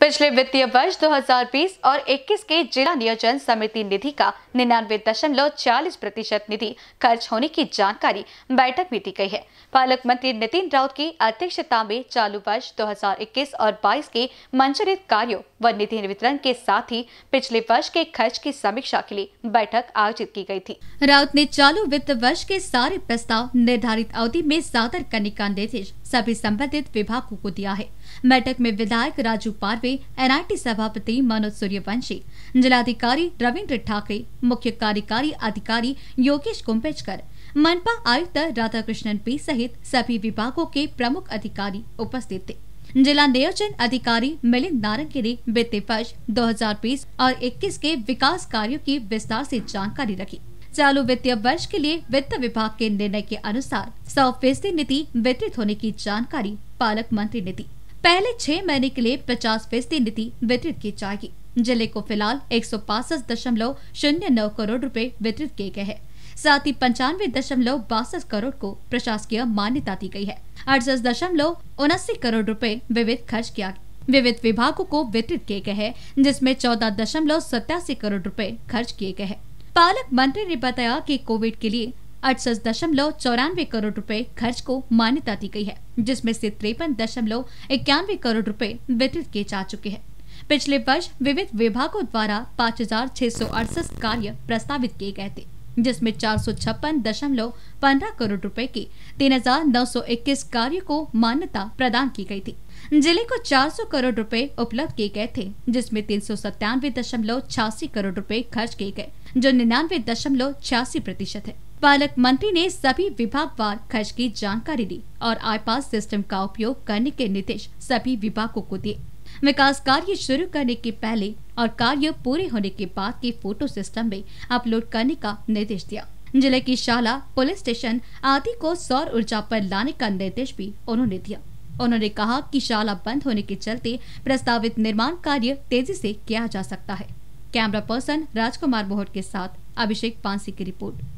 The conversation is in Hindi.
पिछले वित्तीय वर्ष 2020 और 21 के जिला नियोजन समिति निधि का निन्यानवे दशमलव चालीस प्रतिशत निधि खर्च होने की जानकारी बैठक में दी गई है पालक मंत्री नितिन राउत की अध्यक्षता में चालू वर्ष 2021 और 22 के मंचरित कार्यों व निधि वितरण के साथ ही पिछले वर्ष के खर्च की समीक्षा के लिए बैठक आयोजित की गयी थी राउत ने चालू वित्त वर्ष के सारे प्रस्ताव निर्धारित अवधि में सादर करने का निर्देश सभी संबंधित विभागों को दिया है बैठक में विधायक राजू पारवे एनआईटी सभापति मनोज सूर्यवंशी जिलाधिकारी रविन्द्र ठाकरे मुख्य कार्यकारी अधिकारी योगेश कुंभेजकर मनपा आयुक्त राधाकृष्णन पी सहित सभी विभागों के प्रमुख अधिकारी उपस्थित थे जिला नियोजन अधिकारी मिलिंद नारंग ने वित्तीय वर्ष दो और 21 के विकास कार्यों की विस्तार से जानकारी रखी चालू वित्तीय वर्ष के लिए वित्त विभाग के निर्णय के अनुसार सौ फीसदी नीति वितरित होने की जानकारी पालक मंत्री ने दी पहले छह महीने के लिए पचास फीसदी नीति वितरित की जाएगी जिले को फिलहाल एक करोड़ रुपए वितरित किए गए हैं साथ ही पंचानवे दशमलव बासठ करोड़ को प्रशासकीय मान्यता दी गई है अड़सठ दशमलव उनासी करोड़ रुपए विविध खर्च किया विविध विभागों को वितरित किए गए हैं जिसमें चौदह दशमलव सत्तासी करोड़ रुपए खर्च किए गए हैं पालक मंत्री ने बताया कि कोविड के लिए अड़सठ दशमलव चौरानवे करोड़ रुपए खर्च को मान्यता दी गई है जिसमें से तिरपन दशमलव इक्यानवे करोड़ रुपए वितरित किए जा चुके हैं पिछले वर्ष विविध विभागों द्वारा पाँच कार्य प्रस्तावित किए गए थे जिसमें चार सौ छप्पन दशमलव पंद्रह करोड़ रुपए के तीन हजार नौ सौ इक्कीस कार्यो को मान्यता प्रदान की गई थी जिले को 400 करोड़ रुपए उपलब्ध किए गए थे जिसमें तीन सौ सत्तानवे दशमलव छियासी करोड़ रुपए खर्च किए गए जो निन्यानवे दशमलव छियासी प्रतिशत है पालक मंत्री ने सभी विभागवार खर्च की जानकारी दी और पास सिस्टम का उपयोग करने के निर्देश सभी विभागों को दिए विकास कार्य शुरू करने के पहले और कार्य पूरे होने के बाद के फोटो सिस्टम में अपलोड करने का निर्देश दिया जिले की शाला पुलिस स्टेशन आदि को सौर ऊर्जा पर लाने का निर्देश भी उन्होंने दिया उन्होंने कहा कि शाला बंद होने के चलते प्रस्तावित निर्माण कार्य तेजी से किया जा सकता है कैमरा पर्सन राजकुमार मोहट के साथ अभिषेक पांसी की रिपोर्ट